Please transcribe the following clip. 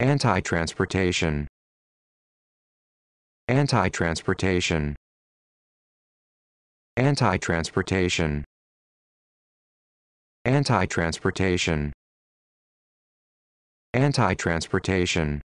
Anti-transportation. Anti-transportation. Anti-transportation. Anti-transportation. Anti-transportation.